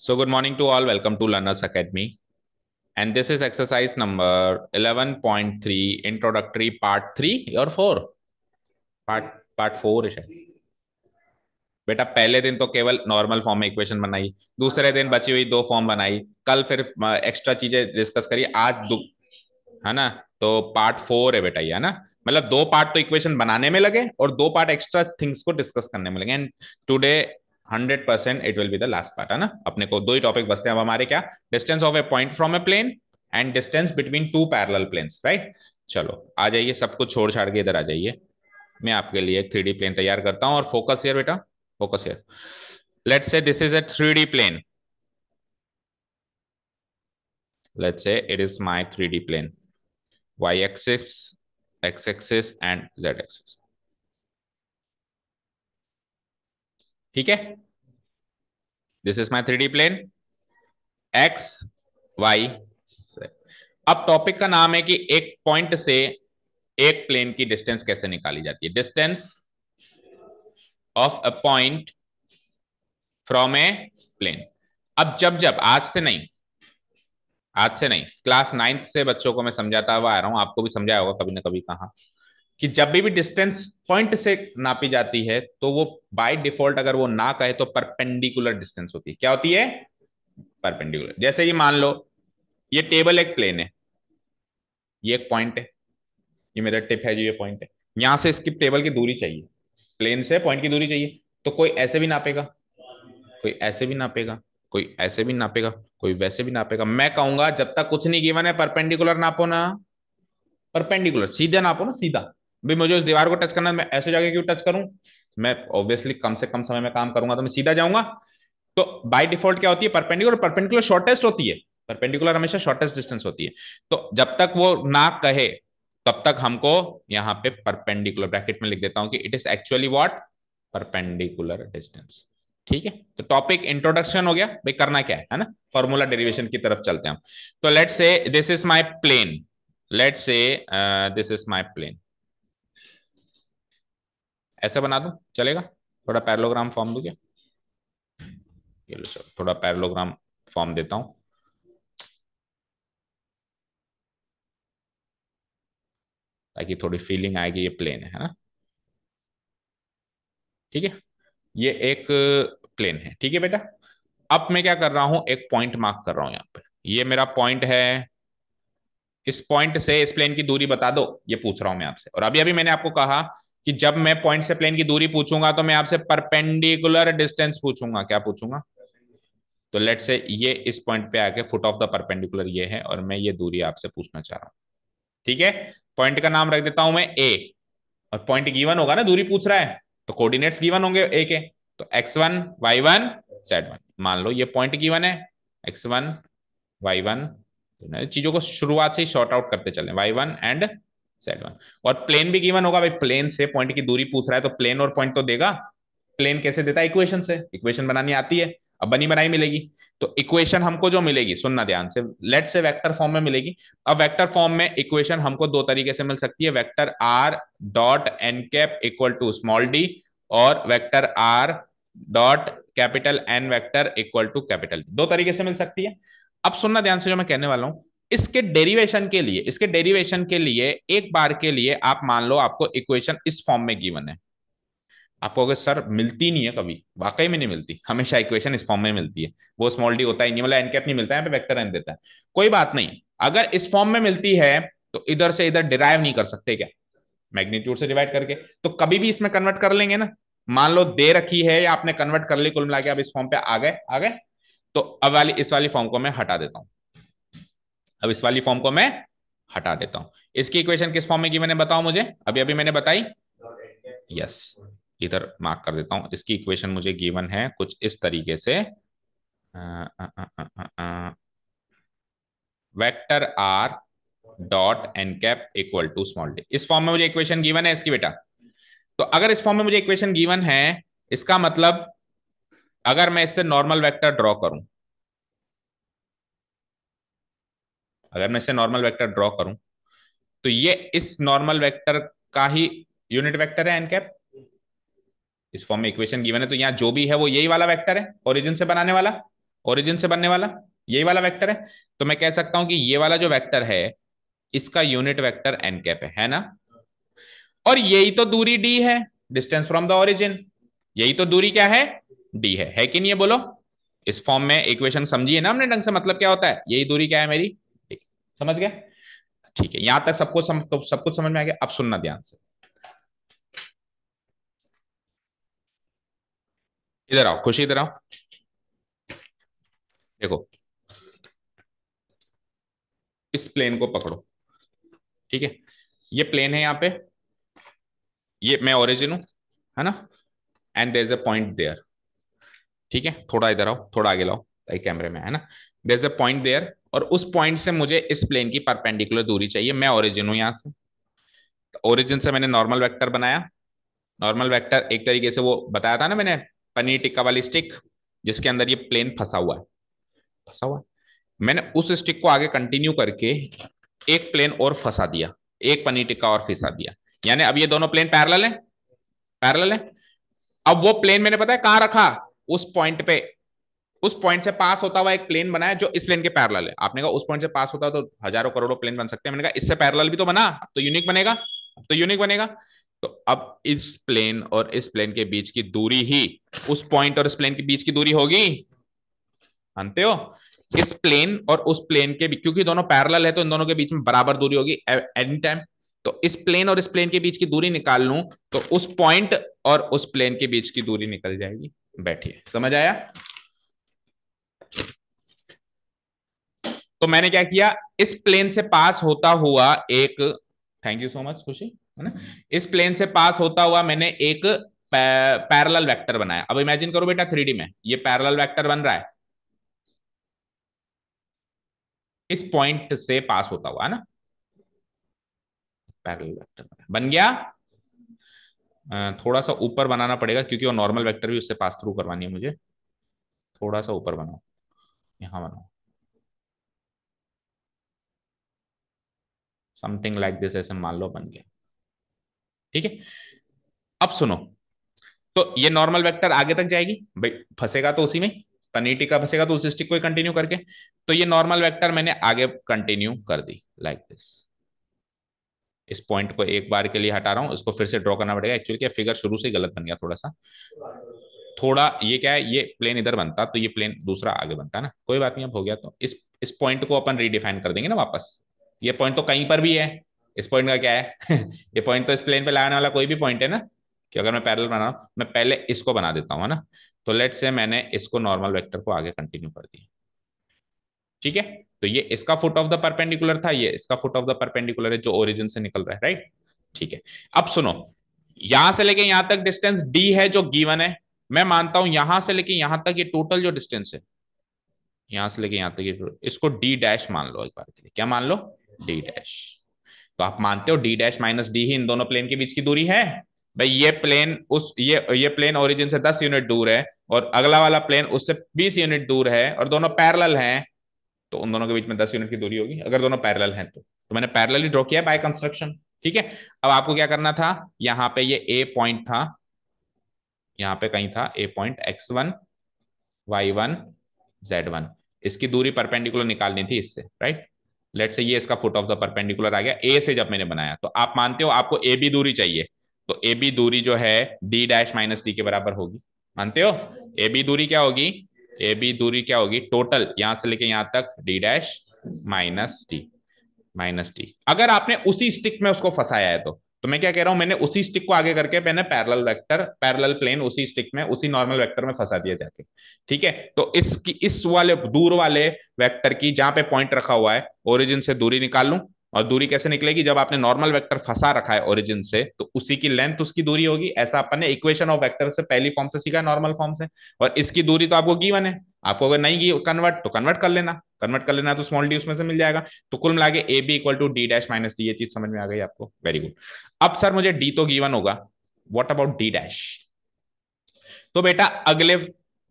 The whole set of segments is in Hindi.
So good morning to all. Welcome to Learners Academy. And this is exercise number 11.3, introductory part 3 or 4? Part part 4 है बेटा पहले दिन तो केवल नॉर्मल फॉर्म में इक्वेशन बनाई दूसरे दिन बची हुई दो फॉर्म बनाई कल फिर एक्स्ट्रा चीजें डिस्कस करी आज दो है ना तो पार्ट फोर है बेटा ये है ना मतलब दो पार्ट तो इक्वेशन बनाने में लगे और दो पार्ट एक्स्ट्रा थिंग्स को डिस्कस करने में लगे and today hundred percent it will be the last part है ना अपने को दो ही टॉपिक बचते हैं अब हमारे क्या distance of a point from a plane and distance between two parallel planes right चलो आ जाइए सब कुछ छोड़ छाड़ के इधर आ जाइए मैं आपके लिए थ्री डी प्लेन तैयार करता हूँ और फोकस हेयर बेटा focus here let's say this is a three D plane let's say it is my three D plane Y axis X axis and Z axis ठीक है this is my 3d plane x y अब टॉपिक का नाम है कि एक पॉइंट से एक प्लेन की डिस्टेंस कैसे निकाली जाती है distance of a point from a plane अब जब जब आज से नहीं आज से नहीं क्लास नाइन्थ से बच्चों को मैं समझाता हुआ आ रहा हूं आपको भी समझाया होगा कभी ना कभी कहा कि जब भी भी डिस्टेंस पॉइंट से नापी जाती है तो वो बाय डिफॉल्ट अगर वो ना कहे तो परपेंडिकुलर डिस्टेंस होती है क्या होती है परपेंडिकुलर जैसे ये मान लो ये टेबल एक प्लेन है ये एक पॉइंट है ये मेरा टिप है जो ये पॉइंट है यहां से इसकी टेबल की दूरी चाहिए प्लेन से पॉइंट की दूरी चाहिए तो कोई ऐसे भी नापेगा कोई ऐसे भी नापेगा कोई ऐसे भी नापेगा कोई वैसे भी नापेगा मैं कहूंगा जब तक कुछ नहीं गिवन है परपेंडिकुलर नापो ना परपेंडिकुलर सीधा नापो ना सीधा भी मुझे उस दीवार को टच करना मैं ऐसे जाके क्यों टच करूं मैं ऑब्वियसली कम से कम समय में काम करूंगा तो मैं सीधा जाऊंगा तो बाय डिफॉल्ट क्या होती है परपेंडिकुलर परपेंडिकुलर शॉर्टेस्ट होती है परपेंडिकुलर हमेशा शॉर्टेस्ट डिस्टेंस होती है तो जब तक वो ना कहे तब तक हमको यहाँ पे परपेंडिकुलर ब्रैकेट में लिख देता हूं कि it is actually what perpendicular distance ठीक है तो टॉपिक इंट्रोडक्शन हो गया भाई करना क्या है है ना फॉर्मूला डेरिवेशन की तरफ चलते हैं हम तो let's say this is my plane let's say this is my plane ऐसा बना दू चलेगा थोड़ा पैरलोग्राम फॉर्म दू क्या चलो थोड़ा पैरलोग्राम फॉर्म देता हूं ताकि थोड़ी फीलिंग आएगी ये प्लेन है ना ठीक है ये एक प्लेन है ठीक है बेटा अब मैं क्या कर रहा हूं एक पॉइंट मार्क कर रहा हूं यहाँ पे ये मेरा पॉइंट है इस पॉइंट से इस प्लेन की दूरी बता दो ये पूछ रहा हूं मैं आपसे और अभी अभी मैंने आपको कहा कि जब मैं पॉइंट से प्लेन की दूरी पूछूंगा तो मैं आपसे परपेंडिकुलर डिस्टेंस पूछूंगा क्या पूछूंगा तो लेट से ये इस पॉइंट पे आके फुट ऑफ द परपेंडिकुलर ये है और मैं ये दूरी आपसे पूछना चाह रहा हूं ठीक है पॉइंट का नाम रख देता हूं मैं ए और पॉइंट गिवन होगा ना दूरी पूछ रहा है तो कोऑर्डिनेट्स गिवन होंगे ए के तो X one Y one Z one मान लो ये पॉइंट गिवन है एक्स वन वाई वन चीजों को शुरुआत से ही शॉर्ट आउट करते चले Y one and set one और प्लेन भी गिवन होगा भाई प्लेन से पॉइंट की दूरी पूछ रहा है तो प्लेन और पॉइंट तो देगा प्लेन कैसे देता है इक्वेशन से इक्वेशन बनानी आती है अब बनी बनाई मिलेगी तो इक्वेशन हमको जो मिलेगी सुनना ध्यान से लेट से वेक्टर फॉर्म में मिलेगी अब वेक्टर फॉर्म में इक्वेशन हमको दो तरीके से मिल सकती है vector are dot N cap equal to small D और vector are dot capital N vector equal to capital दो तरीके से मिल सकती है अब सुनना ध्यान से जो मैं कहने वाला हूं इसके डेरिवेशन के लिए इसके डेरिवेशन के लिए एक बार के लिए आप मान लो आपको इक्वेशन इस फॉर्म में गिवन है आपको अगर सर मिलती नहीं है कभी वाकई में नहीं मिलती हमेशा इक्वेशन इस फॉर्म में मिलती है वो स्मॉल डी होता ही नहीं मतलब एनकैप नहीं मिलता है वेक्टर एन देता है कोई बात नहीं अगर इस फॉर्म में मिलती है तो इधर से इधर डिराइव नहीं कर सकते क्या मैग्नीट्यूड से डिवाइड करके तो कभी भी इसमें कन्वर्ट कर लेंगे ना मान लो दे रखी है या आपने कन्वर्ट कर ली कुल मिला के आप इस फॉर्म पे आ गए आ गए तो अब वाली इस वाली फॉर्म को मैं हटा देता हूँ अब इस वाली फॉर्म को मैं हटा देता हूं इसकी इक्वेशन किस फॉर्म में की मैंने बताओ मुझे अभी अभी मैंने बताई यस इधर मार्क कर देता हूं इसकी इक्वेशन मुझे गिवन है कुछ इस तरीके से vector are dot N cap equal to small D इस फॉर्म में मुझे इक्वेशन गिवन है इसकी बेटा तो अगर इस फॉर्म में मुझे इक्वेशन गिवन है इसका मतलब अगर मैं इससे नॉर्मल वेक्टर ड्रॉ करूं अगर मैं इसे नॉर्मल वेक्टर ड्रॉ करूं तो ये इस नॉर्मल वेक्टर का ही यूनिट वेक्टर है एनकैप इस फॉर्म में इक्वेशन गिवन है तो यहाँ जो भी है वो यही वाला वेक्टर है ओरिजिन से बनाने वाला ओरिजिन से बनने वाला यही वाला वेक्टर है तो मैं कह सकता हूं कि ये वाला जो वेक्टर है इसका यूनिट वेक्टर एन कैप है, है ना और यही तो दूरी डी है डिस्टेंस फ्रॉम द ओरिजिन यही तो दूरी क्या है डी है है कि नहीं है बोलो इस फॉर्म में इक्वेशन समझिए ना हमने ढंग से मतलब क्या होता है यही दूरी क्या है मेरी समझ गए ठीक है यहां तक सबको सम, तो सब कुछ समझ में आ गया अब सुनना ध्यान से इधर आओ खुशी इधर आओ देखो इस प्लेन को पकड़ो ठीक है ये प्लेन है यहां पे ये मैं ओरिजिन हूं है ना and there is a point there ठीक है थोड़ा इधर आओ थोड़ा आगे लाओ कैमरे में है ना there is a point there और उस पॉइंट से मुझे इस प्लेन की परपेंडिकुलर दूरी चाहिए मैं ओरिजिन हूं यहां से ओरिजिन तो से मैंने नॉर्मल वेक्टर बनाया नॉर्मल वेक्टर एक तरीके से वो बताया था ना मैंने पनीर टिक्का वाली स्टिक जिसके अंदर ये प्लेन फंसा हुआ है फंसा हुआ मैंने उस स्टिक को आगे कंटिन्यू करके एक प्लेन और फंसा दिया एक पनीर टिक्का और फंसा दिया यानी अब ये दोनों प्लेन पैरल है पैरल है अब वो प्लेन मैंने पता है कहां रखा उस पॉइंट पे उस पॉइंट से पास होता हुआ एक प्लेन बना है जो इस प्लेन के पैरल है आपने कहा उस पॉइंट से पास होता तो हजारों करोड़ों प्लेन बन सकते हैं मैंने कहा इससे पैरल भी तो बना तो यूनिक बनेगा तो यूनिक बनेगा तो अब इस प्लेन और इस प्लेन के बीच की दूरी ही उस पॉइंट और इस प्लेन के बीच की दूरी होगी मानते हो इस प्लेन और उस प्लेन के बीच क्योंकि दोनों पैरल है तो इन दोनों के बीच में बराबर दूरी होगी एनी टाइम तो इस प्लेन और इस प्लेन के बीच की दूरी निकाल लू तो उस पॉइंट और उस प्लेन के बीच की दूरी निकल जाएगी बैठिए समझ आया तो मैंने क्या किया इस प्लेन से पास होता हुआ एक थैंक यू सो मच खुशी है ना इस प्लेन से पास होता हुआ मैंने एक पैरल वेक्टर बनाया अब इमेजिन करो बेटा थ्री में ये पैरल वेक्टर बन रहा है इस पॉइंट से पास होता हुआ है ना पैरल वेक्टर बन गया थोड़ा सा ऊपर बनाना पड़ेगा क्योंकि वो नॉर्मल वेक्टर भी उससे पास थ्रू करवानी है मुझे थोड़ा सा ऊपर बनाओ यहाँ बनाओ समथिंग लाइक दिस ऐसे मान लो बन गया ठीक है अब सुनो तो ये नॉर्मल वेक्टर आगे तक जाएगी भाई फंसेगा तो उसी में पनीटी का फंसेगा तो उस स्टिक को कंटिन्यू करके तो ये नॉर्मल वेक्टर मैंने आगे कंटिन्यू कर दी लाइक like दिस इस पॉइंट को एक बार के लिए हटा रहा हूं इसको फिर से ड्रॉ करना पड़ेगा एक्चुअली क्या फिगर शुरू से ही गलत बन गया थोड़ा सा थोड़ा ये क्या है ये प्लेन इधर बनता तो ये प्लेन दूसरा आगे बनता ना कोई बात नहीं अब हो गया तो इस इस पॉइंट को अपन रीडिफाइन कर देंगे ना वापस ये पॉइंट तो कहीं पर भी है इस पॉइंट का क्या है ये पॉइंट तो इस प्लेन पे लगाने वाला कोई भी पॉइंट है ना कि अगर मैं पैरल बना रहा हूं मैं पहले इसको बना देता हूँ है ना तो लेट से मैंने इसको नॉर्मल वेक्टर को आगे कंटिन्यू कर दिया ठीक है तो ये इसका फुट ऑफ द परपेंडिकुलर था ये इसका फुट ऑफ द परपेंडिकुलर है जो ओरिजिन से निकल रहा है राइट ठीक है अब सुनो यहां से लेके यहां तक डिस्टेंस डी है जो गिवन है मैं मानता हूं यहां से लेके यहां तक ये टोटल जो डिस्टेंस है यहां से लेके यहां तक ये इसको डी डैश मान लो एक बार के लिए क्या मान लो डी डैश तो आप मानते हो डी डैश माइनस डी ही इन दोनों प्लेन के बीच की दूरी है भाई ये प्लेन उस ये ये प्लेन ओरिजिन से दस यूनिट दूर है और अगला वाला प्लेन उससे बीस यूनिट दूर है और दोनों पैरेलल हैं तो उन दोनों के बीच में दस यूनिट की दूरी होगी अगर दोनों पैरेलल हैं तो तो मैंने पैरेलल ही ड्रॉ किया बाय कंस्ट्रक्शन ठीक है अब आपको क्या करना था यहाँ पे ये ए पॉइंट था यहाँ पे कहीं था A point x one Y one Z one इसकी दूरी परपेंडिकुलर निकालनी थी इससे राइट लेट से ये इसका फुट ऑफ द परपेंडिकुलर आ गया ए से जब मैंने बनाया तो आप मानते हो आपको ए बी दूरी चाहिए तो ए बी दूरी जो है डी डैश माइनस डी के बराबर होगी मानते हो ए बी दूरी क्या होगी ए बी दूरी क्या होगी टोटल यहां से लेके यहां तक D dash minus D minus D अगर आपने उसी स्टिक में उसको फंसाया है तो तो मैं क्या कह रहा हूं मैंने उसी स्टिक को आगे करके मैंने पैरल वेक्टर पैरल प्लेन उसी स्टिक में उसी नॉर्मल वेक्टर में फंसा दिया जाके ठीक है तो इसकी इस वाले दूर वाले वेक्टर की जहां पे पॉइंट रखा हुआ है ओरिजिन से दूरी निकाल लू और दूरी कैसे निकलेगी जब आपने नॉर्मल वेक्टर फंसा रखा है ओरिजिन से तो उसी की लेंथ उसकी दूरी होगी ऐसा अपन ने इक्वेशन ऑफ वेक्टर से पहली फॉर्म से सीखा नॉर्मल फॉर्म से और इसकी दूरी तो आपको गिवन है आपको अगर नहीं कन्वर्ट तो कन्वर्ट कर लेना कन्वर्ट कर लेना तो स्मॉल डी उसमें से मिल जाएगा तो कुल मिला के A B equal to D dash minus D ये चीज समझ में आ गई आपको वेरी गुड अब सर मुझे डी तो गिवन होगा वॉट अबाउट डी डैश तो बेटा अगले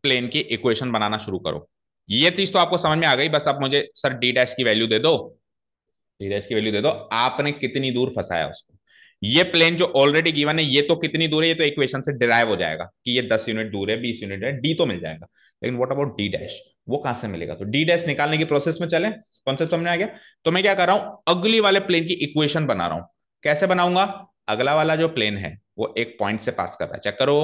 प्लेन की इक्वेशन बनाना शुरू करो ये चीज तो आपको समझ में आ गई बस आप मुझे सर डी डैश की वैल्यू दे दो डी डैश की वैल्यू दे दो आपने कितनी दूर फंसाया उसको ये प्लेन जो ऑलरेडी गिवन है ये तो कितनी दूर है ये तो इक्वेशन से डिराइव हो जाएगा कि ये दस यूनिट दूर है बीस यूनिट है डी तो मिल जाएगा लेकिन व्हाट अबाउट डी डैश वो कहां से मिलेगा तो डी डैश निकालने की प्रोसेस में चले कॉन्सेप्ट समझ में आ गया तो मैं क्या कर रहा हूं अगली वाले प्लेन की इक्वेशन बना रहा हूं कैसे बनाऊंगा अगला वाला जो प्लेन है वो एक पॉइंट से पास कर रहा है चेक करो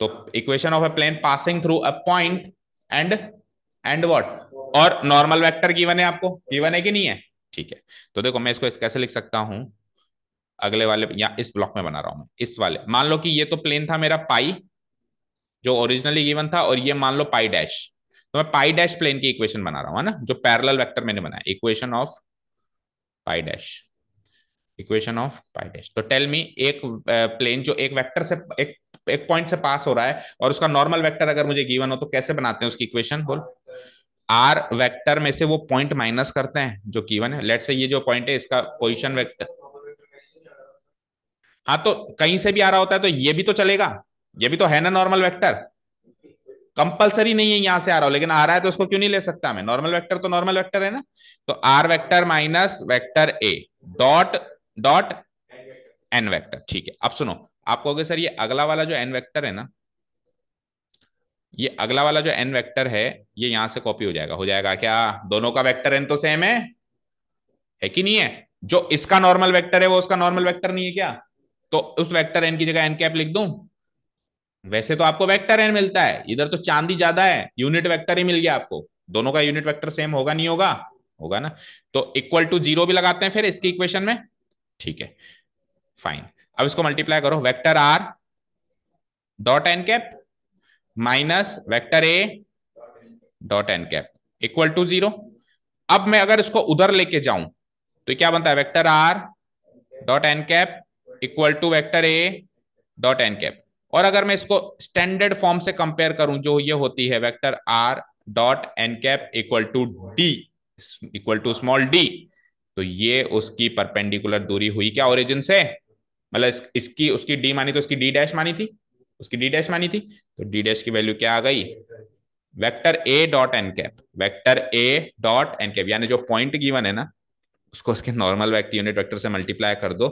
तो equation of a plane passing through a point and and what और नॉर्मल वेक्टर गिवन है आपको गिवन है कि नहीं है ठीक है तो देखो मैं इसको इस कैसे लिख सकता हूं अगले वाले या इस ब्लॉक में बना रहा हूं मैं इस वाले मान लो कि ये तो प्लेन था मेरा पाई जो ओरिजिनली गिवन था और ये मान लो पाई डैश तो मैं पाई डैश प्लेन की इक्वेशन बना रहा हूं ना जो पैरेलल वेक्टर मैंने बनाया equation of pi dash equation of pi dash तो टेल मी एक प्लेन जो एक वेक्टर से एक एक पॉइंट से पास हो रहा है और उसका नॉर्मल वेक्टर अगर मुझे गिवन हो तो कैसे बनाते हैं उसकी इक्वेशन बोल आर वेक्टर में से वो पॉइंट माइनस करते हैं जो गिवन है लेट से ये जो पॉइंट है इसका पोजिशन वेक्टर हाँ तो कहीं से भी आ रहा होता है तो ये भी तो चलेगा ये भी तो है ना नॉर्मल वैक्टर कंपलसरी नहीं है यहां से आ रहा हो लेकिन आ रहा है तो उसको क्यों नहीं ले सकता मैं नॉर्मल वेक्टर तो नॉर्मल वेक्टर है ना तो r vector minus vector a dot dot n vector ठीक है अब सुनो आप कहोगे सर ये अगला वाला जो एन वेक्टर है ना ये अगला वाला जो एन वेक्टर है ये यहां से कॉपी हो जाएगा हो जाएगा क्या दोनों का वेक्टर एन तो सेम है है कि नहीं है जो इसका नॉर्मल वेक्टर है वो उसका नॉर्मल वेक्टर नहीं है क्या तो उस वेक्टर एन की जगह एन कैप लिख दूं वैसे तो आपको वेक्टर एन मिलता है इधर तो चांदी ज्यादा है यूनिट वेक्टर ही मिल गया आपको दोनों का यूनिट वेक्टर सेम होगा नहीं होगा होगा ना तो इक्वल टू जीरो भी लगाते हैं फिर इसकी इक्वेशन में ठीक है फाइन अब इसको मल्टीप्लाई करो vector are dot N cap minus vector a dot N cap equal to zero अब मैं अगर इसको उधर लेके जाऊं तो क्या बनता है vector are dot N cap equal to vector a dot N cap और अगर मैं इसको स्टैंडर्ड फॉर्म से कंपेयर करूं जो ये होती है vector are dot N cap equal to d equal to small d तो ये उसकी परपेंडिकुलर दूरी हुई क्या ओरिजिन से मतलब इस, इसकी उसकी डी मानी तो उसकी डी डैश मानी थी उसकी डी डैश मानी थी तो डी डैश की वैल्यू क्या आ गई vector a dot N cap vector a dot N cap यानी जो पॉइंट गिवन है ना उसको उसके नॉर्मल वेक्टर यूनिट वेक्टर से मल्टीप्लाई कर दो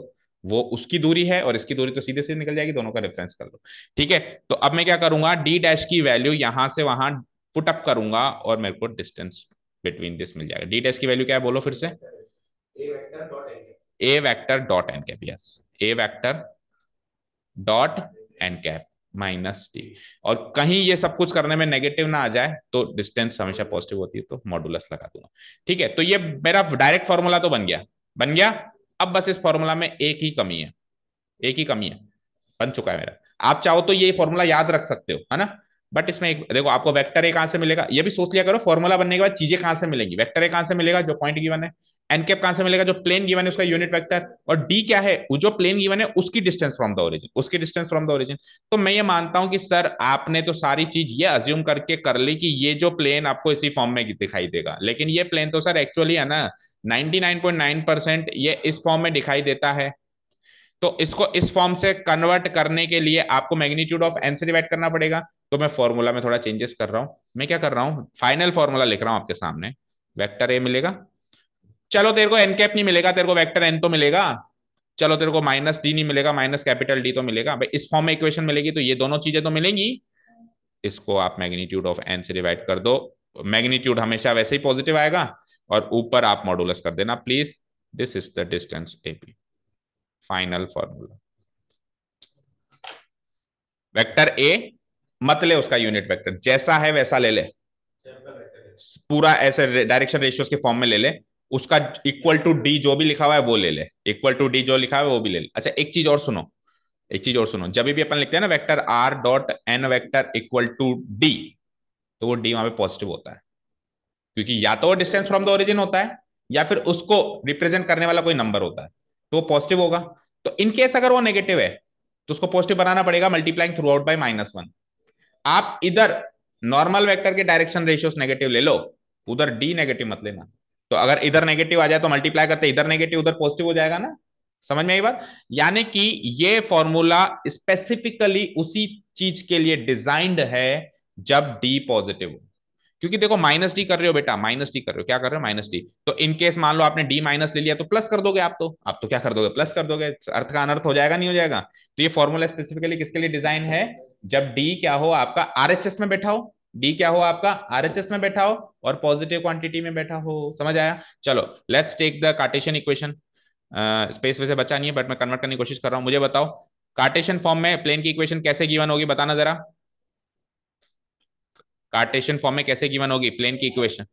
वो उसकी दूरी है और इसकी दूरी तो सीधे सीधे निकल जाएगी दोनों का डिफरेंस कर लो ठीक है तो अब मैं क्या करूंगा डी डैश की वैल्यू यहां से वहां पुट अप करूंगा और मेरे को डिस्टेंस बिटवीन दिस मिल जाएगा डी डैश की वैल्यू क्या है बोलो फिर से a vector dot N cap yes a vector dot N cap minus d और कहीं ये सब कुछ करने में नेगेटिव ना आ जाए तो डिस्टेंस हमेशा पॉजिटिव होती है तो मॉडुलस लगा दूंगा ठीक है तो ये मेरा डायरेक्ट फॉर्मूला तो बन गया बन गया अब बस इस फॉर्मूला में एक ही कमी है एक ही कमी है बन चुका है मेरा आप चाहो तो ये फॉर्मूला याद रख सकते हो है ना बट इसमें एक देखो आपको वेक्टर ए कहां से मिलेगा ये भी सोच लिया करो फॉर्मूला बनने के बाद चीजें कहां से मिलेंगी वेक्टर ए कहां से मिलेगा जो पॉइंट गिवन है एनकेप कहां से मिलेगा जो प्लेन गिवन है उसका यूनिट वेक्टर और डी क्या है जो प्लेन गिवन है उसकी डिस्टेंस फ्रॉम द ओरिजिन उसकी डिस्टेंस फ्रॉम द ओरिजिन तो मैं ये मानता हूं कि सर आपने तो सारी चीज ये अज्यूम करके कर ली कि ये जो प्लेन आपको इसी फॉर्म में दिखाई देगा लेकिन ये प्लेन तो सर एक्चुअली है ना 99.9 परसेंट ये इस फॉर्म में दिखाई देता है तो इसको इस फॉर्म से कन्वर्ट करने के लिए आपको मैग्नीट्यूड ऑफ एन से डिवाइड करना पड़ेगा तो मैं फॉर्मूला में थोड़ा चेंजेस कर रहा हूं मैं क्या कर रहा हूं फाइनल फॉर्मूला लिख रहा हूं आपके सामने वेक्टर ए मिलेगा चलो तेरे को एन कैप नहीं मिलेगा तेरे को वेक्टर एन तो मिलेगा चलो तेरे को माइनस डी नहीं मिलेगा माइनस कैपिटल डी तो मिलेगा भाई इस फॉर्म में इक्वेशन मिलेगी तो ये दोनों चीजें तो मिलेंगी इसको आप मैग्नीट्यूड ऑफ एन से डिवाइड कर दो मैग्नीट्यूड हमेशा वैसे ही पॉजिटिव आएगा और ऊपर आप मॉडुलस कर देना please this is the distance a b final formula vector a मत ले उसका यूनिट वेक्टर जैसा है वैसा ले ले पूरा ऐसे डायरेक्शन रेशियोस के फॉर्म में ले ले उसका इक्वल टू डी जो भी लिखा हुआ है वो ले ले इक्वल टू डी जो लिखा हुआ है वो भी ले ले अच्छा एक चीज और सुनो एक चीज और सुनो जब भी अपन लिखते हैं ना vector are dot n vector equal to d तो वो डी वहां पे पॉजिटिव होता है क्योंकि या तो वो डिस्टेंस फ्रॉम द ओरिजिन होता है या फिर उसको रिप्रेजेंट करने वाला कोई नंबर होता है तो वो पॉजिटिव होगा तो इनकेस अगर वो नेगेटिव है तो उसको पॉजिटिव बनाना पड़ेगा multiplying throughout by minus one आप इधर नॉर्मल वेक्टर के डायरेक्शन रेशियोस नेगेटिव ले लो उधर डी नेगेटिव मत लेना तो अगर इधर नेगेटिव आ जाए तो मल्टीप्लाई करते इधर नेगेटिव उधर पॉजिटिव हो जाएगा ना समझ में आई बात यानी कि ये फॉर्मूला स्पेसिफिकली उसी चीज के लिए डिजाइंड है जब डी पॉजिटिव हो क्योंकि देखो माइनस डी कर रहे हो बेटा माइनस डी कर रहे हो क्या कर रहे हो माइनस डी तो इनकेस मान लो आपने डी माइनस ले लिया तो प्लस कर दोगे आप तो आप तो क्या कर दोगे प्लस कर दोगे अर्थ का अनर्थ हो जाएगा नहीं हो जाएगा तो ये फॉर्मूला स्पेसिफिकली किसके लिए डिजाइन है जब डी क्या हो आपका आरएचएस में बैठा हो डी क्या हो आपका आरएचएस में बैठा हो और पॉजिटिव क्वांटिटी में बैठा हो समझ आया चलो let's take the Cartesian equation space वैसे बचा नहीं है बट मैं कन्वर्ट करने की कोशिश कर रहा हूं मुझे बताओ कार्टेशियन फॉर्म में प्लेन की इक्वेशन कैसे गिवन होगी बताना जरा कार्टेशियन फॉर्म में कैसे गिवन होगी प्लेन की इक्वेशन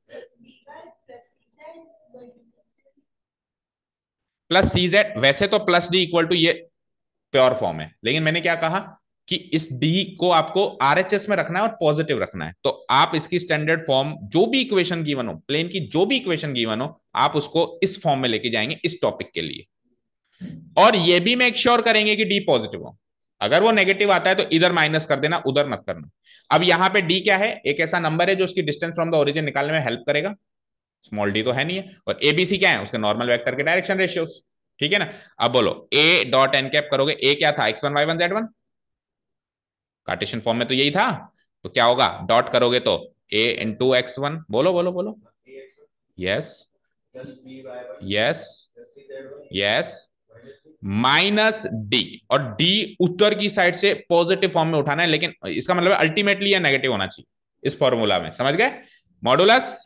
प्लस सी जेड वैसे तो प्लस डी इक्वल टू ये प्योर फॉर्म है लेकिन मैंने क्या कहा कि इस डी को आपको आरएचएस में रखना है और पॉजिटिव रखना है तो आप इसकी स्टैंडर्ड फॉर्म जो भी इक्वेशन गिवन हो प्लेन की जो भी इक्वेशन गिवन हो आप उसको इस फॉर्म में लेके जाएंगे इस टॉपिक के लिए और ये भी मेक श्योर करेंगे कि डी पॉजिटिव हो अगर वो नेगेटिव आता है तो इधर माइनस कर देना उधर मत करना अब यहां पे डी क्या है एक ऐसा नंबर है जो उसकी डिस्टेंस फ्रॉम द ओरिजिन निकालने में हेल्प करेगा स्मॉल डी तो है नहीं है और एबीसी क्या है उसके नॉर्मल वेक्टर के डायरेक्शन रेशियो ठीक है ना अब बोलो ए डॉट एन कैप करोगे ए क्या था x one Y one Z one Cartesian form में तो यही था तो क्या होगा डॉट करोगे तो a into x one बोलो बोलो बोलो yes yes yes minus d और डी उत्तर की साइड से पॉजिटिव फॉर्म में उठाना है लेकिन इसका मतलब अल्टीमेटली या नेगेटिव होना चाहिए इस फॉर्मूला में समझ गए modulus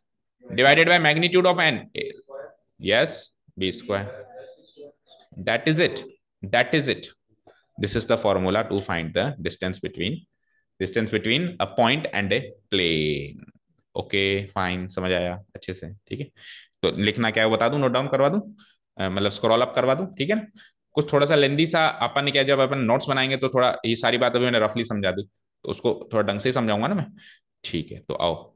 divided by magnitude of n yes b square that is it that is it this is the formula to find the distance between distance between a point and a plane okay fine समझ आया अच्छे से ठीक है तो लिखना क्या है बता दू नोट डाउन करवा दू मतलब स्क्रॉल अप करवा दू ठीक है कुछ थोड़ा सा लेंदी सा अपन ने क्या जब अपन नोट्स बनाएंगे तो थोड़ा ये सारी बात अभी मैंने रफली समझा दी तो उसको थोड़ा ढंग से समझाऊंगा ना मैं ठीक है तो आओ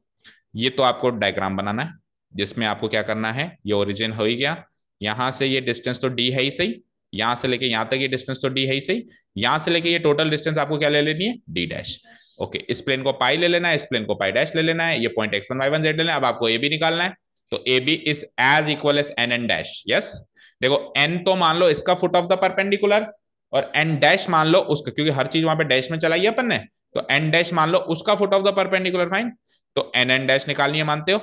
ये तो आपको डायग्राम बनाना है जिसमें आपको क्या करना है ये ओरिजिन हो ही गया यहाँ से ये डिस्टेंस तो डी है ही सही यहाँ से लेके यहाँ तक ये डिस्टेंस तो डी है ही सही यहाँ से लेके ये टोटल डिस्टेंस आपको क्या ले लेनी है डी डैश ओके इस प्लेन को पाई ले लेना है इस प्लेन को पाई डैश ले लेना है ये point x one Y one z लेना है अब आपको ए भी निकालना है तो a b is as equal as n n dash yes देखो एन तो मान लो इसका फुट ऑफ द परपेंडिकुलर और एन डैश मान लो उसका क्योंकि हर चीज वहां पे डैश में चलाई है अपन ने तो एन डैश मान लो उसका foot of the perpendicular fine तो एन एन डैश निकालनी है मानते हो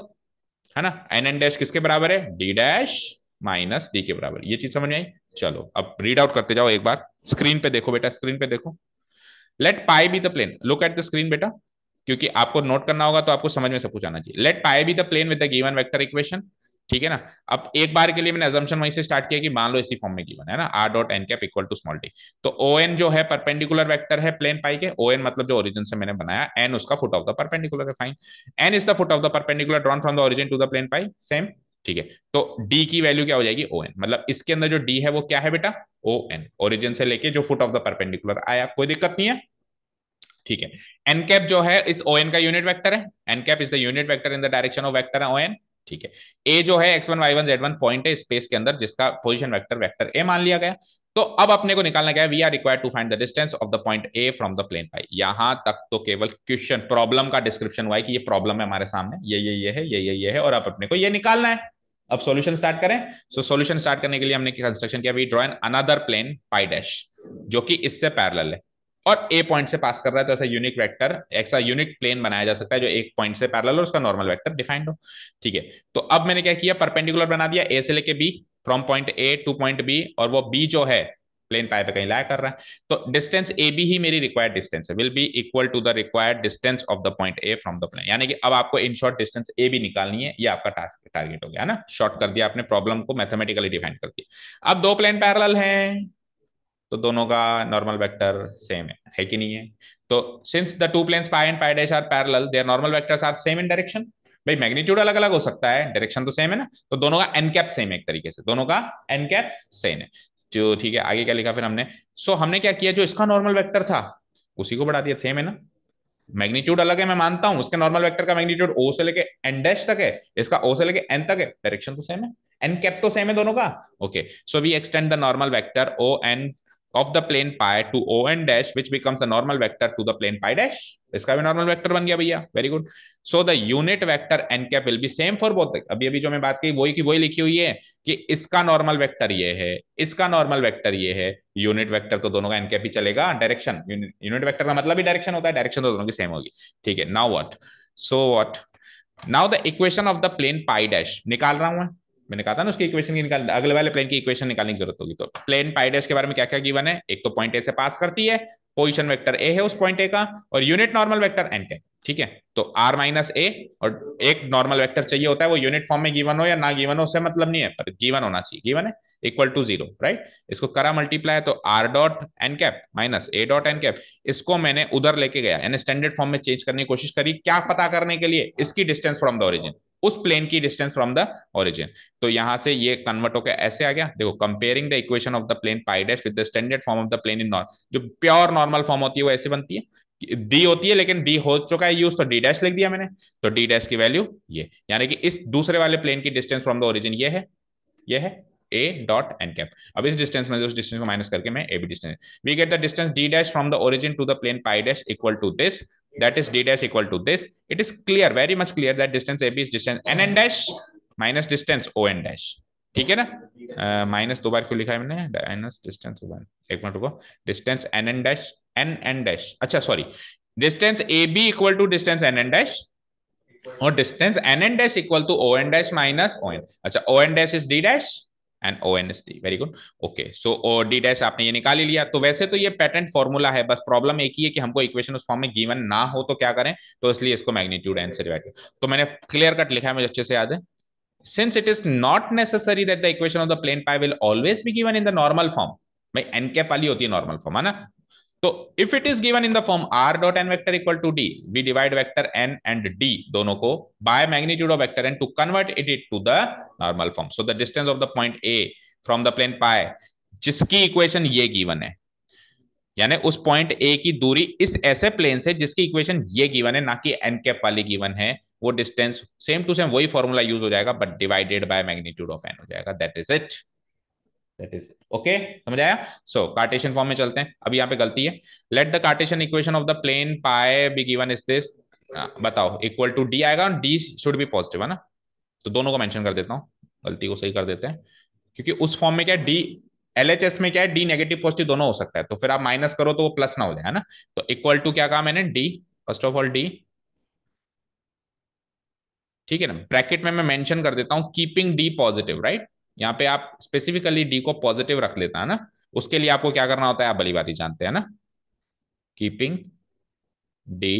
है ना एन एन डैश किसके बराबर है डी डैश माइनस डी के बराबर ये चीज समझ में आई चलो अब रीड आउट करते जाओ एक बार स्क्रीन पे देखो बेटा स्क्रीन पे देखो let pi be the plane look at the screen बेटा क्योंकि आपको नोट करना होगा तो आपको समझ में सब कुछ आना चाहिए let pi be the plane with the given vector equation ठीक है ना अब एक बार के लिए मैंने अजम्पन वहीं से स्टार्ट किया कि मान लो इसी फॉर्म में गिवन है ना r dot N cap equal to small d तो ओ एन जो है परपेंडिकुलर वेक्टर है प्लेन पाई के ओ एन मतलब जो ओरिजिन से मैंने बनाया एन उसका फुट ऑफ द परपेंडिकुलर है fine n is the foot of the perpendicular drawn from the origin to the plane pi same ठीक है तो डी की वैल्यू क्या हो जाएगी ओ एन मतलब इसके अंदर जो डी है वो क्या है बेटा ओ एन ओरिजिन से लेके जो फुट ऑफ द परपेंडिकुलर आया कोई दिक्कत नहीं है ठीक है एन कैप जो है इस ओ एन का यूनिट वैक्टर है n cap is the unit vector in the direction of vector है ओ एन ठीक है ए जो है x one Y one Z one point है स्पेस के अंदर जिसका पोजिशन वैक्टर वैक्टर ए मान लिया गया तो अब अपने को निकालना क्या है we are require to find the distance of the point a from the plane pi यहां तक तो केवल क्वेश्चन प्रॉब्लम का डिस्क्रिप्शन हुआ है कि ये प्रॉब्लम है हमारे सामने ये ये ये है ये ये ये है और अब अपने को ये निकालना है अब सॉल्यूशन स्टार्ट करें सो सॉल्यूशन स्टार्ट करने के लिए हमने कंस्ट्रक्शन किया we draw an another plane pi dash जो कि इससे पैरेलल है और ए पॉइंट से पास कर रहा है तो ऐसा यूनिक वेक्टर ऐसा यूनिक प्लेन बनाया जा सकता है जो एक पॉइंट से पैरेलल और उसका नॉर्मल वेक्टर डिफाइंड हो ठीक है तो अब मैंने क्या किया परपेंडिकुलर बना दिया ए से लेके b from point a to point b और वो बी जो है प्लेन पाए पे कहीं लाया कर रहा है तो डिस्टेंस ए बी ही मेरी रिक्वायर्ड डिस्टेंस है will be equal to the required distance of the point a from the plane यानी कि अब आपको इन शॉर्ट डिस्टेंस ए भी निकालनी है ये आपका टारगेट हो गया ना शॉर्ट कर दिया आपने प्रॉब्लम को मैथमेटिकली डिफाइन कर दिया अब दो प्लेन पैरल हैं तो दोनों का नॉर्मल वेक्टर सेम है है कि नहीं है तो since the two planes pi and pi dash are parallel their normal vectors are same in direction भाई मैग्नीट्यूड अलग अलग हो सकता है डायरेक्शन तो सेम है ना तो दोनों का एन कैप सेम है एक तरीके से दोनों का एन कैप सेम है जो ठीक है आगे क्या लिखा फिर हमने सो so, हमने क्या किया जो इसका नॉर्मल वेक्टर था उसी को बढ़ा दिया सेम है ना मैग्नीट्यूड अलग है मैं मानता हूं उसके नॉर्मल वेक्टर का मैग्नीट्यूड ओ से लेके एन डैश तक है इसका ओ से लेके एन तक है डायरेक्शन तो सेम है एन कैप तो सेम है दोनों का okay so we extend the normal vector o n of the plane pi to O n dash, which becomes a normal vector to the plane pi dash. इसका भी नॉर्मल वेक्टर बन गया भैया very good so the unit vector n cap will be same for both अभी अभी जो मैं बात की वही की वही लिखी हुई है कि इसका नॉर्मल वेक्टर ये है इसका नॉर्मल वेक्टर ये है यूनिट वेक्टर तो दोनों का एन कैप ही चलेगा डायरेक्शन यूनिट वेक्टर का मतलब ही डायरेक्शन होता है डायरेक्शन तो दोनों की सेम होगी ठीक है now what so what now the equation of the plane pi dash निकाल रहा हूं मैं मैंने कहा था ना उसकी इक्वेशन की निकाल अगले वाले प्लेन की इक्वेशन निकालने की जरूरत होगी तो प्लेन पाइडेस के बारे में क्या क्या गिवन है एक तो पॉइंट ए से पास करती है पोजिशन वैक्टर ए है उस पॉइंट ए का और यूनिट नॉर्मल वैक्टर एन के ठीक है तो आर माइनस ए और एक नॉर्मल वैक्टर चाहिए होता है वो यूनिट फॉर्म में गिवन हो या ना गिवन हो उससे मतलब नहीं है पर गिवन होना चाहिए गिवन है इक्वल टू जीरो राइट इसको करा मल्टीप्लाई तो r dot N cap minus a dot N cap इसको मैंने उधर लेके गया यानी स्टैंडर्ड फॉर्म में चेंज करने की कोशिश करी क्या पता करने के लिए इसकी डिस्टेंस फ्रॉम द ओरिजिन उस प्लेन की डिस्टेंस फ्रॉम द ओरिजिन तो यहां से ये कन्वर्ट होकर ऐसे आ गया देखो comparing the equation of the plane pi dash with the standard form of the plane in जो प्योर नॉर्मल फॉर्म होती है वो ऐसे बनती है डी होती है लेकिन डी हो चुका है यूज तो डी डैश लिख दिया मैंने तो डी डैश की वैल्यू ये यानी कि इस दूसरे वाले प्लेन की डिस्टेंस फ्रॉम द ओरिजिन ये है ये है ए डॉट एन कैप अब इस डिस्टेंस में उस डिस्टेंस को माइनस करके मैं a b distance we get the distance d dash from the origin to the plane pi dash equal to this that is d dash equal to this it is clear very much clear that distance a b is distance n n dash minus distance o n dash ठीक है ना माइनस uh, दो बार क्यों लिखा है मैंने माइनस डिस्टेंस वन एक मिनट रुको distance n n dash n n dash अच्छा sorry distance a B equal to distance n n dash और distance n n dash equal to o n dash minus o n अच्छा o n dash is d dash and o n s t very good okay so o d dash आपने ये निकाल ही लिया तो वैसे तो ये पैटर्न फॉर्मूला है बस प्रॉब्लम एक ही है कि हमको इक्वेशन उस फॉर्म में गिवन ना हो तो क्या करें तो इसलिए इसको मैग्नीट्यूड एंसर से तो मैंने क्लियर कट लिखा है मुझे अच्छे से याद है since it is not necessary that the equation of the plane pi will always be given in the normal form भाई एनकेप वाली होती है नॉर्मल फॉर्म है ना तो if it is given in the form r dot n vector equal to d we divide vector n and d दोनों को by magnitude of vector n to convert it it to the normal form so the distance of the point a from the plane pi जिसकी इक्वेशन ये गिवन है यानी उस पॉइंट ए की दूरी इस ऐसे प्लेन से जिसकी इक्वेशन ये गिवन है ना कि एन कैप वाली गिवन है वो डिस्टेंस सेम टू सेम वही फॉर्मूला यूज हो जाएगा but divided by magnitude of n हो जाएगा that is it that is okay समझ आया सो कार्टेशियन फॉर्म में चलते हैं अभी यहाँ पे गलती है let the Cartesian equation of the plane pi be given is this बताओ इक्वल टू डी आएगा डी शुड बी पॉजिटिव है ना तो दोनों को मैंशन कर देता हूँ गलती को सही कर देते हैं क्योंकि उस फॉर्म में क्या डी एल में क्या है डी नेगेटिव पॉजिटिव दोनों हो सकता है तो फिर आप माइनस करो तो वो प्लस ना हो जाए ना तो इक्वल टू क्या कहा मैंने d first of all d ठीक है ना ब्रैकेट में मैं मेंशन कर देता हूं कीपिंग डी पॉजिटिव राइट यहाँ पे आप स्पेसिफिकली डी को पॉजिटिव रख लेता है ना उसके लिए आपको क्या करना होता है आप भली बात ही जानते हैं ना कीपिंग डी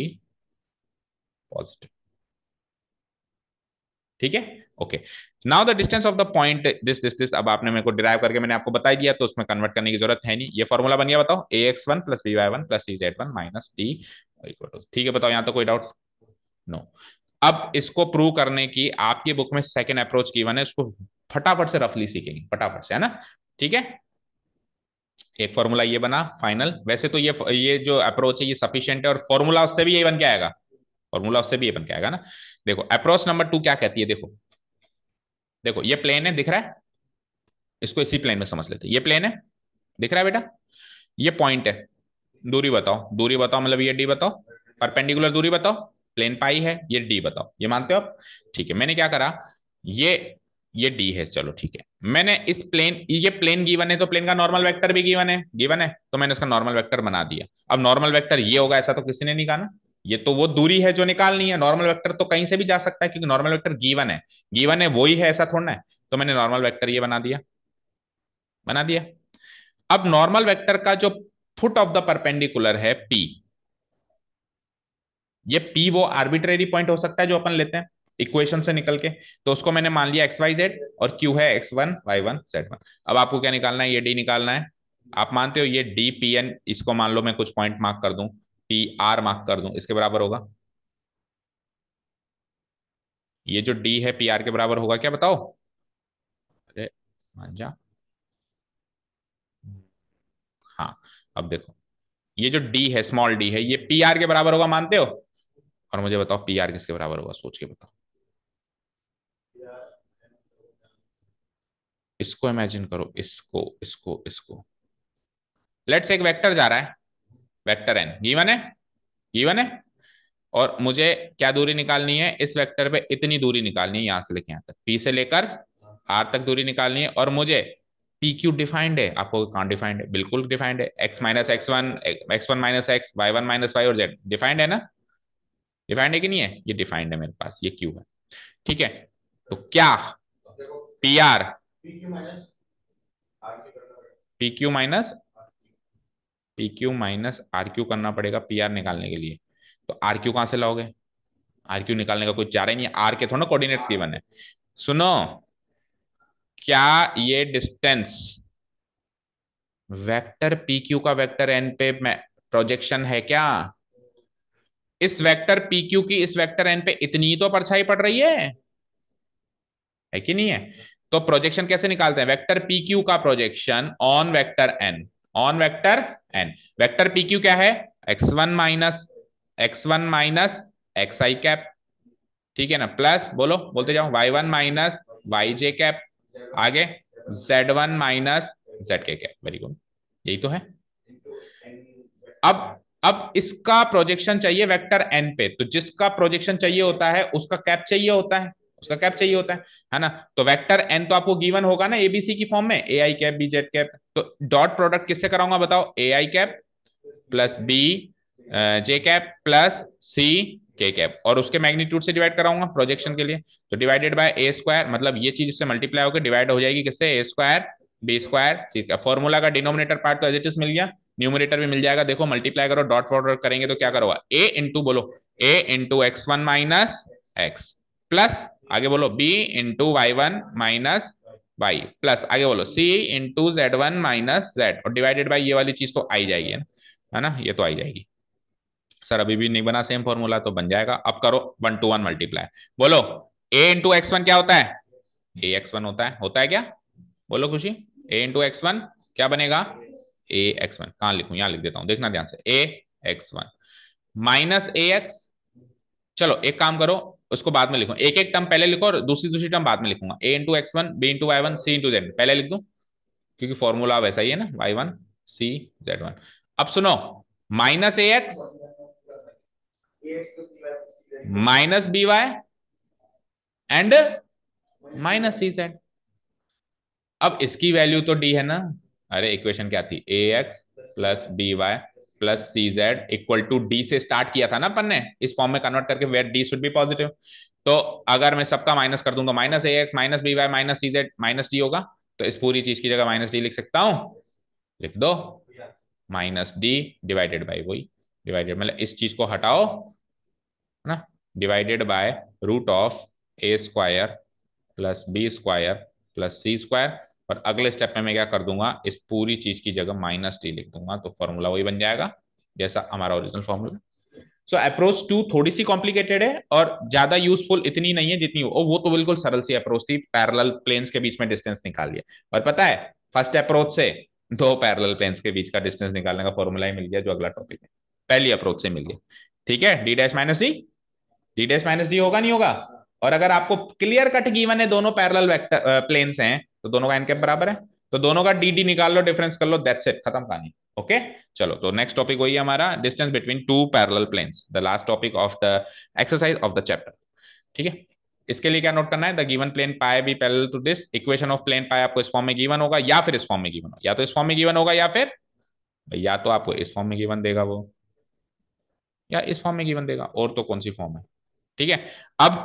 पॉजिटिव ठीक है okay now the distance of the point this this this अब आपने मेरे को डिराइव करके मैंने आपको बताई दिया तो उसमें कन्वर्ट करने की जरूरत है नहीं ये फॉर्मूला बन गया बताओ a x one plus b y one plus c z one minus d ठीक है बताओ यहां तो कोई डाउट नो no. अब इसको प्रूव करने की आपकी बुक में सेकेंड अप्रोच की वन है उसको फटाफट से रफली सीखेंगे फटाफट से है ना ठीक है एक फॉर्मूला ये बना फाइनल वैसे तो ये ये जो अप्रोच है ये सफिशियंट है और फॉर्मूला उससे भी ये बन के आएगा फॉर्मूला उससे भी ये बन के आएगा ना देखो अप्रोच नंबर टू क्या कहती है देखो देखो ये प्लेन है दिख रहा है इसको इसी प्लेन में समझ लेते ये प्लेन है दिख रहा है बेटा ये पॉइंट है दूरी बताओ दूरी बताओ मतलब ये डी बताओ परपेंडिकुलर दूरी बताओ प्लेन पाई है ये डी बताओ ये मानते हो आप ठीक है मैंने क्या करा ये ये डी है चलो ठीक है मैंने इस प्लेन ये प्लेन गिवन है तो प्लेन का नॉर्मल वेक्टर भी गिवन है गिवन है तो मैंने उसका नॉर्मल वेक्टर बना दिया अब नॉर्मल वेक्टर ये होगा ऐसा तो किसी ने निकाला ये तो वो दूरी है जो निकालनी है नॉर्मल वेक्टर तो कहीं से भी जा सकता है क्योंकि नॉर्मल वेक्टर गिवन है गिवन है वही है ऐसा थोड़ा है तो मैंने नॉर्मल वेक्टर ये बना दिया बना दिया अब नॉर्मल वेक्टर का जो फुट ऑफ द परपेंडिकुलर है पी ये पी वो आर्बिट्रेरी पॉइंट हो सकता है जो अपन लेते हैं इक्वेशन से निकल के तो उसको मैंने मान लिया एक्स वाई जेड और क्यू है x one Y one Z one अब आपको क्या निकालना है ये डी निकालना है आप मानते हो ये डी पी एन इसको मान लो मैं कुछ पॉइंट मार्क कर दू पी आर मार्क कर दू इसके बराबर होगा ये जो डी है पी आर के बराबर होगा क्या बताओ अरे मान जा हाँ अब देखो ये जो डी है स्मॉल डी है ये पी आर के बराबर होगा मानते हो और मुझे बताओ पी आर किसके बराबर होगा सोच के बताओ इसको इमेजिन करो इसको इसको इसको लेट्स एक वेक्टर जा रहा है वेक्टर एन गिवन है गिवन है और मुझे क्या दूरी निकालनी है इस वेक्टर पे इतनी दूरी निकालनी है यहां से लेके यहां तक पी से लेकर आर तक दूरी निकालनी है और मुझे पी क्यू डिफाइंड है आपको कहां डिफाइंड है बिल्कुल डिफाइंड है x minus x one x one minus x y one minus y और जेड डिफाइंड है ना डिफाइंड है कि नहीं है ये डिफाइंड है मेरे पास ये क्यू है ठीक है तो क्या p r p q minus p q minus r q करना पड़ेगा पी आर निकालने के लिए तो आर क्यू कहां से लाओगे आर क्यू निकालने का कोई चारा नहीं आर के थोड़ा कोऑर्डिनेट्स की है सुनो क्या ये डिस्टेंस वेक्टर पी क्यू का वेक्टर एन पे प्रोजेक्शन है क्या इस वेक्टर पी क्यू की इस वेक्टर एन पे इतनी तो परछाई पड़ रही है है कि नहीं है तो प्रोजेक्शन कैसे निकालते हैं वेक्टर पी क्यू का projection on vector n on vector n vector p q क्या है x one minus x one minus x i cap ठीक है ना प्लस बोलो बोलते जाओ y one minus y j cap आगे z one minus z k cap very good यही तो है अब अब इसका प्रोजेक्शन चाहिए वेक्टर एन पे तो जिसका प्रोजेक्शन चाहिए होता है उसका कैप चाहिए होता है उसका कैप चाहिए होता है है ना तो वेक्टर एन तो आपको गिवन होगा ना एबीसी की फॉर्म में a i cap b z cap तो डॉट प्रोडक्ट किससे कराऊंगा बताओ a i cap plus b j cap plus c k cap और उसके मैग्नीट्यूड से डिवाइड कराऊंगा प्रोजेक्शन के लिए तो डिवाइडेड बाय ए स्क्वायर मतलब ये चीज इससे मल्टीप्लाई होकर डिवाइड हो जाएगी किससे a square b square c square formula का डिनोमिनेटर पार्ट तो एज इट इज मिल गया न्यूमिनेटर भी मिल जाएगा देखो मल्टीप्लाई करो डॉट प्रोडक्ट करेंगे तो क्या करोगा ए इंटू बोलो a into x one minus x plus आगे बोलो b into y one minus y plus आगे बोलो c into z one minus z और डिवाइडेड बाई ये वाली चीज तो आई जाएगी ना है ना ये तो आई जाएगी सर अभी भी नहीं बना सेम फॉर्मूला तो बन जाएगा अब करो वन टू वन मल्टीप्लाई बोलो ए इंटू एक्स वन क्या होता है ए एक्स वन होता है होता है क्या बोलो खुशी ए इंटू एक्स वन क्या बनेगा ए एक्स वन कहा लिखू यहां लिख देता हूं देखना ध्यान से a x one minus a x चलो एक काम करो उसको बाद में लिखो एक एक टर्म पहले लिखो और दूसरी दूसरी टर्म बाद में लिखूंगा a into x one b into y one c into z पहले लिख दू क्योंकि फॉर्मूला वैसा ही है ना y one c z one अब सुनो minus a x minus b y and minus c z अब इसकी वैल्यू तो डी है ना अरे इक्वेशन क्या थी a x plus b y plus c z equal to d से स्टार्ट किया था ना अपन ने इस फॉर्म में कन्वर्ट करके where d should be positive तो अगर मैं सबका माइनस कर दूं तो minus a x minus b y minus c z minus d होगा तो इस पूरी चीज की जगह माइनस डी लिख सकता हूं लिख दो माइनस डी डिवाइडेड बाई वही डिवाइडेड मतलब इस चीज को हटाओ है ना divided by root of a square plus b square plus c square और अगले स्टेप में मैं क्या कर दूंगा इस पूरी चीज की जगह माइनस टी लिख दूंगा तो फॉर्मूला वही बन जाएगा जैसा हमारा original formula so approach two थोड़ी सी कॉम्प्लिकेटेड है और ज्यादा यूजफुल इतनी नहीं है जितनी वो, वो तो बिल्कुल सरल सी अप्रोच थी पैरल प्लेन्स के बीच में डिस्टेंस निकाल लिया और पता है फर्स्ट अप्रोच से दो पैरल प्लेन्स के बीच का डिस्टेंस निकालने का फॉर्मूला ही मिल गया जो अगला टॉपिक है पहली अप्रोच से मिल गया ठीक है d dash minus d d dash minus d होगा नहीं होगा और अगर आपको क्लियर कट गीवन है दोनों पैरेलल वेक्टर प्लेन्स हैं तो दोनों का एनकेप बराबर है तो दोनों का डी निकाल लो डिफरेंस कर लो दैट्स इट खत्म कहानी ओके चलो तो नेक्स्ट टॉपिक वही हमारा distance between two parallel plane the last topic of the exercise of the chapter ठीक है इसके लिए क्या नोट करना है the given plane pi be parallel to this equation of plane pi आपको इस फॉर्म में गिवन होगा या फिर इस फॉर्म में गिवन होगा या तो इस फॉर्म में गिवन होगा या फिर या तो आपको इस फॉर्म में गिवन देगा वो या इस फॉर्म में गिवन देगा और तो कौन सी फॉर्म है ठीक है अब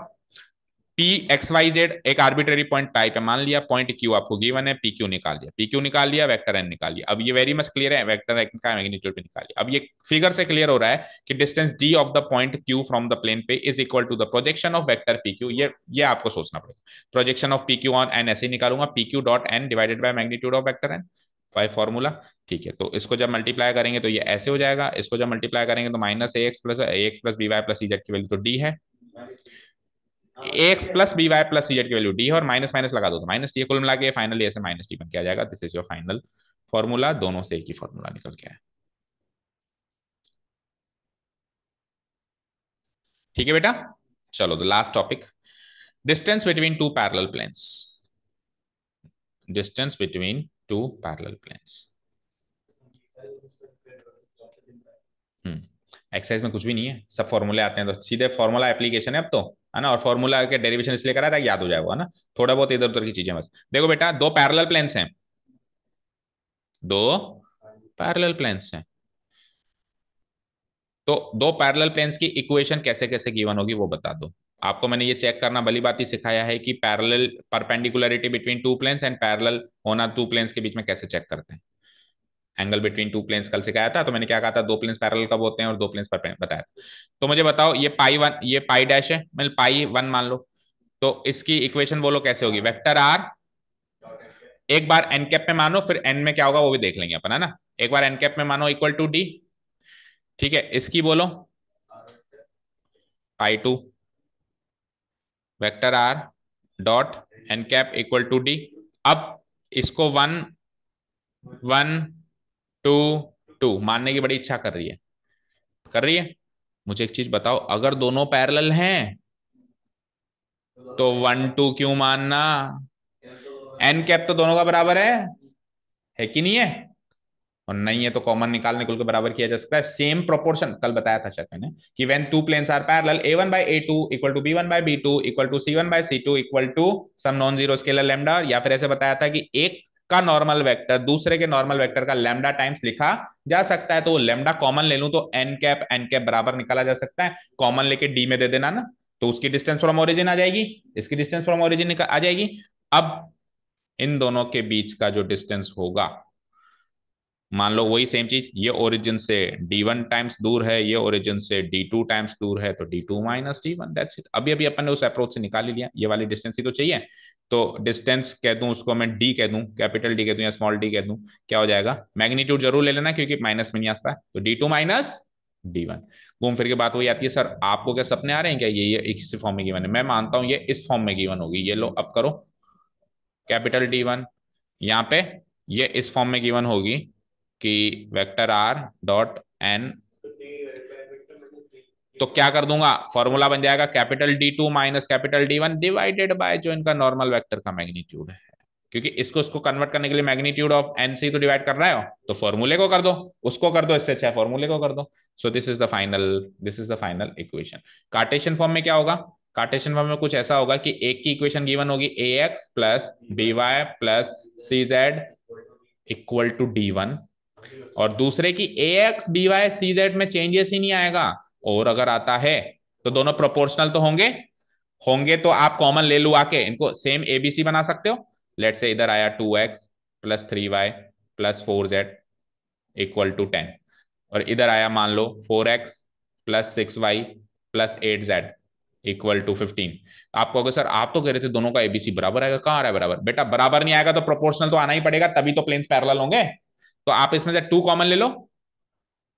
पी एक्स वाई जेड एक आर्बिटरी पॉइंट टाइप है मान लिया पॉइंट क्यू आपको गिवन है पी क्यू निकाल दिया पी क्यू निकाल लिया वेक्टर एन निकाल लिया अब ये वेरी मच क्लियर है वेक्टर एन का मैग्नीट्यूड निकाल लिया अब ये फिगर से क्लियर हो रहा है कि distance d of the point q from the plane पे is equal to the projection of vector p q ये ये आपको सोचना पड़ेगा projection of p q on n ऐसे ही निकालूंगा p q dot n divided by magnitude of vector n by formula ठीक है तो इसको जब मल्टीप्लाई करेंगे तो ये ऐसे हो जाएगा इसको जब मल्टीप्लाई करेंगे तो minus a x plus a x plus b y plus z की वैल्यू तो डी है x plus b y plus c z की वैल्यू डी और माइनस माइनस लगा दो तो माइनस टी कुल मिला के फाइनल ऐसे माइनस टी बन के आ जाएगा this is your final formula दोनों से एक ही फॉर्मूला निकल के आया ठीक है बेटा चलो the last topic distance between two parallel planes distance between two parallel planes exercise में कुछ भी नहीं है सब फॉर्मूले आते हैं तो सीधे फॉर्मूला एप्लीकेशन है अब तो है ना और फॉर्मूला के डेरिवेशन इसलिए करा था याद हो जाए वो है ना थोड़ा बहुत इधर उधर की चीजें बस देखो बेटा दो पैरल प्लेन्स हैं दो पैरल प्लेन्स हैं तो दो पैरल प्लेन्स की इक्वेशन कैसे कैसे गिवन होगी वो बता दो आपको मैंने ये चेक करना भली बात ही सिखाया है कि parallel perpendicularity between two planes and parallel होना टू प्लेन्स के बीच में कैसे चेक करते हैं एंगल बिटवीन टू प्लेन्स कल सिखाया था तो मैंने क्या कहा था दो प्लेन्स पैरेलल कब होते हैं और दो प्लेन्स पर बताया तो मुझे बताओ ये पाई वन ये पाई डैश है मतलब पाई वन मान लो तो इसकी इक्वेशन बोलो कैसे होगी वेक्टर आर एक बार एन कैप में मानो फिर एन में क्या होगा वो भी देख लेंगे अपन है ना एक बार एन कैप में मानो इक्वल टू डी ठीक है इसकी बोलो pi two vector are dot N cap equal to d अब इसको वन वन टू टू मानने की बड़ी इच्छा कर रही है कर रही है मुझे एक चीज बताओ अगर दोनों पैरेलल हैं तो वन टू क्यों मानना एन कैप तो दोनों का बराबर है है कि नहीं है और नहीं है तो कॉमन निकालने कुल के बराबर किया जा सकता है सेम प्रोपोर्शन कल बताया था शायद मैंने कि when two planes are parallel a one by a two equal to b one by b two equal to c one by c two equal to some non zero scalar lambda या फिर ऐसे बताया था कि एक का नॉर्मल वेक्टर दूसरे के नॉर्मल वेक्टर का लेमडा टाइम्स लिखा जा सकता है तो लेमडा कॉमन ले लू तो एन कैप एन कैप बराबर निकाला जा सकता है कॉमन लेके डी में दे देना ना तो उसकी डिस्टेंस फ्रॉम ओरिजिन आ जाएगी इसकी डिस्टेंस फ्रॉम ओरिजिन आ जाएगी अब इन दोनों के बीच का जो डिस्टेंस होगा मान लो वही सेम चीज ये ओरिजिन से डी वन टाइम्स दूर है ये ओरिजिन से डी टू टाइम्स दूर है तो d two minus d one that's it अभी अभी अपन ने उस अप्रोच से निकाल ही लिया ये वाली डिस्टेंस ही तो चाहिए तो डिस्टेंस कह दूं उसको मैं डी कह दूं कैपिटल डी कह दूं या स्मॉल डी कह दूं क्या हो जाएगा मैग्नीट्यूड जरूर ले लेना क्योंकि माइनस में नहीं आता है तो d two minus d one घूम फिर के बात वही आती है सर आपको क्या सपने आ रहे हैं क्या ये ये इस फॉर्म में गिवन है मैं मानता हूं ये इस फॉर्म में गिवन होगी ये लो अब करो कैपिटल डी वन यहां पे ये इस फॉर्म में गिवन होगी कि वेक्टर आर डॉट एन तो क्या कर दूंगा फॉर्मूला बन जाएगा capital d two minus capital d one divided by जो इनका नॉर्मल वेक्टर का मैग्नीट्यूड है क्योंकि इसको इसको कन्वर्ट करने के लिए मैग्नीट्यूड ऑफ एन सी तो डिवाइड कर रहा हो तो फॉर्मूले को कर दो उसको कर दो इससे अच्छा फॉर्मूले को कर दो so this is the final this is the final equation cartesian form में क्या होगा कार्टेशियन फॉर्म में कुछ ऐसा होगा कि एक की इक्वेशन गिवन होगी a x plus b y plus c z equal to d one और दूसरे की a x b y c z में चेंजेस ही नहीं आएगा और अगर आता है तो दोनों प्रोपोर्शनल तो होंगे होंगे तो आप कॉमन ले लो आके इनको सेम एबीसी बना सकते हो लेट से इधर आया two x plus three y plus four z equal to ten और इधर आया मान लो four x plus six y plus eight z equal to fifteen आप कहोगे सर आप तो कह रहे थे दोनों का एबीसी बराबर आएगा कहाँ आ रहा है बराबर बेटा बराबर नहीं आएगा तो प्रोपोर्शनल तो आना ही पड़ेगा तभी तो प्लेन्स पैरेलल होंगे तो आप इसमें से टू कॉमन ले लो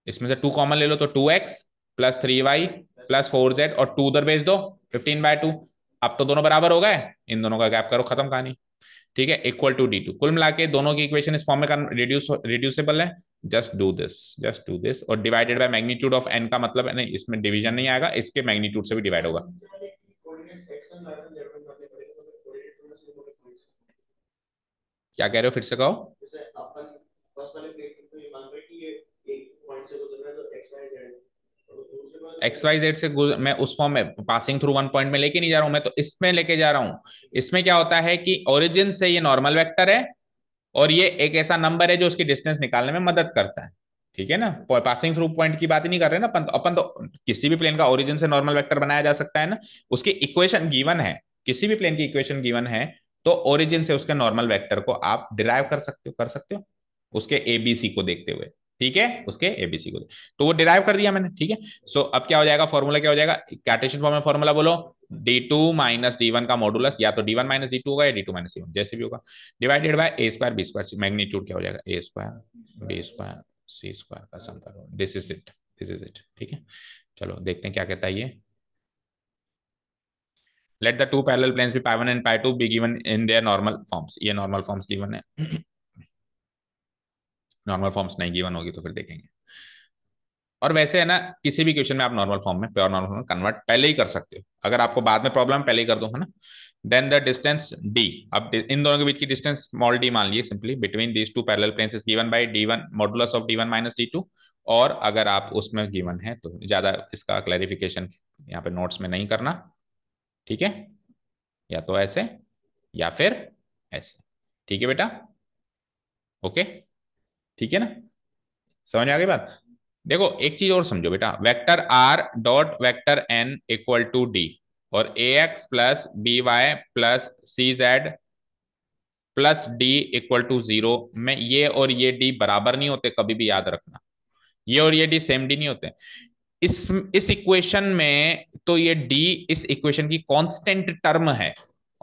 इसमें से टू कॉमन ले लो तो two x plus three y plus four z और टू उधर भेज दो फिफ्टीन बाय टू अब तो दोनों बराबर हो गए इन दोनों का गैप करो खत्म कहानी ठीक है इक्वल टू डी टू कुल मिला के दोनों की इक्वेशन इस फॉर्म में रिड्यूसेबल है just do this just do this और divided by magnitude of n का मतलब नहीं इसमें डिवीजन नहीं आएगा इसके मैग्नीट्यूड से भी डिवाइड होगा क्या कह रहे हो फिर से कहो एक्स वाई जेड से मैं उस फॉर्म में पासिंग थ्रू वन पॉइंट में लेके नहीं जा रहा हूं मैं तो इसमें लेके जा रहा हूं इसमें क्या होता है कि ओरिजिन से ये नॉर्मल वेक्टर है और ये एक ऐसा नंबर है जो उसकी डिस्टेंस निकालने में मदद करता है ठीक है ना पासिंग थ्रू पॉइंट की बात ही नहीं कर रहे ना अपन तो, अपन तो किसी भी प्लेन का ओरिजिन से नॉर्मल वैक्टर बनाया जा सकता है ना उसकी इक्वेशन गीवन है किसी भी प्लेन की इक्वेशन गीवन है तो ओरिजिन से उसके नॉर्मल वैक्टर को आप डिराइव कर सकते हो कर सकते हो उसके एबीसी को देखते हुए ठीक है उसके एबीसी को तो वो डिराइव कर दिया मैंने ठीक है सो अब क्या हो जाएगा फॉर्मूला क्या हो जाएगा कैटेशन फॉर्म में फॉर्मूला बोलो d two minus d one का मॉडुलस या तो d one minus d two होगा या d two minus d one जैसे भी होगा divided by a square b square c magnitude क्या हो जाएगा a square b square c square का सम करो this is it this is it ठीक है चलो देखते हैं क्या कहता है ये let the two parallel planes be pi one and pi two be given in their normal forms ये नॉर्मल फॉर्म्स गिवन है नॉर्मल फॉर्म्स नहीं गिवन होगी तो फिर देखेंगे और वैसे है ना किसी भी क्वेश्चन में आप नॉर्मल फॉर्म में प्योर नॉर्मल फॉर्म कन्वर्ट पहले ही कर सकते हो अगर आपको बाद में प्रॉब्लम पहले ही कर दो है ना देन द डिस्टेंस डी अब इन दोनों के बीच की डिस्टेंस स्मॉल डी मान लीजिए simply between these two parallel planes is given by d one modulus of d one minus d two और अगर आप उसमें गिवन है तो ज्यादा इसका क्लैरिफिकेशन यहाँ पे नोट्स में नहीं करना ठीक है या तो ऐसे या फिर ऐसे ठीक है बेटा ओके okay? ठीक है ना समझ आ गई बात देखो एक चीज और समझो बेटा vector are dot vector n equal to d और a x plus b y plus c z plus d equal to zero में ये और ये डी बराबर नहीं होते कभी भी याद रखना ये और ये डी सेम डी नहीं होते इस इस इक्वेशन में तो ये डी इस इक्वेशन की कांस्टेंट टर्म है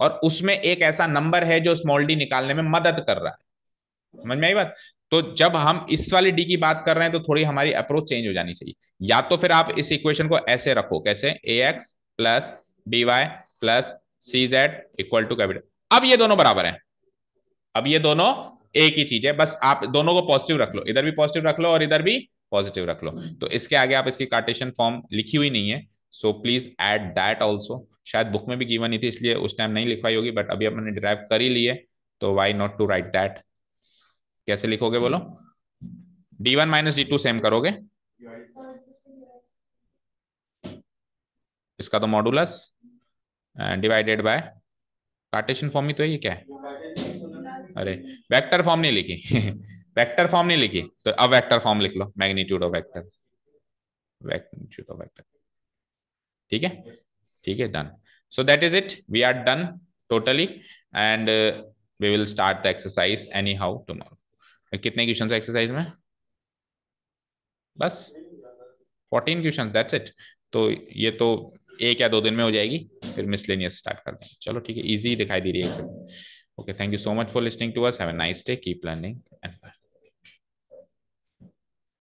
और उसमें एक ऐसा नंबर है जो स्मॉल डी निकालने में मदद कर रहा है समझ में आई बात तो जब हम इस वाले डी की बात कर रहे हैं तो थोड़ी हमारी अप्रोच चेंज हो जानी चाहिए या तो फिर आप इस इक्वेशन को ऐसे रखो कैसे a x plus b y plus c z equal to capital अब ये दोनों बराबर हैं अब ये दोनों एक ही चीज है बस आप दोनों को पॉजिटिव रख लो इधर भी पॉजिटिव रख लो और इधर भी पॉजिटिव रख लो तो इसके आगे आप इसकी कार्टेशन फॉर्म लिखी हुई नहीं है so please add that also शायद बुक में भी गिवन नहीं थी इसलिए उस टाइम नहीं लिखवाई होगी बट अभी अपने डिराइव कर ही लिए तो why not to write that कैसे लिखोगे बोलो d one minus d two same करोगे इसका तो modulus divided by cartesian form ही तो ये क्या है अरे वेक्टर फॉर्म नहीं लिखी वेक्टर फॉर्म नहीं लिखी तो अब वेक्टर फॉर्म लिख लो magnitude of vector magnitude of vector ठीक है ठीक है done so that is it we are done totally and we will start the exercise anyhow tomorrow कितने क्वेश्चन है एक्सरसाइज में बस फोर्टीन क्वेश्चन दैट्स इट तो ये तो एक या दो दिन में हो जाएगी फिर मिसलेनियस स्टार्ट कर देंगे चलो ठीक है इजी दिखाई दे रही है exercise okay thank you so much for listening to us have a nice day keep learning and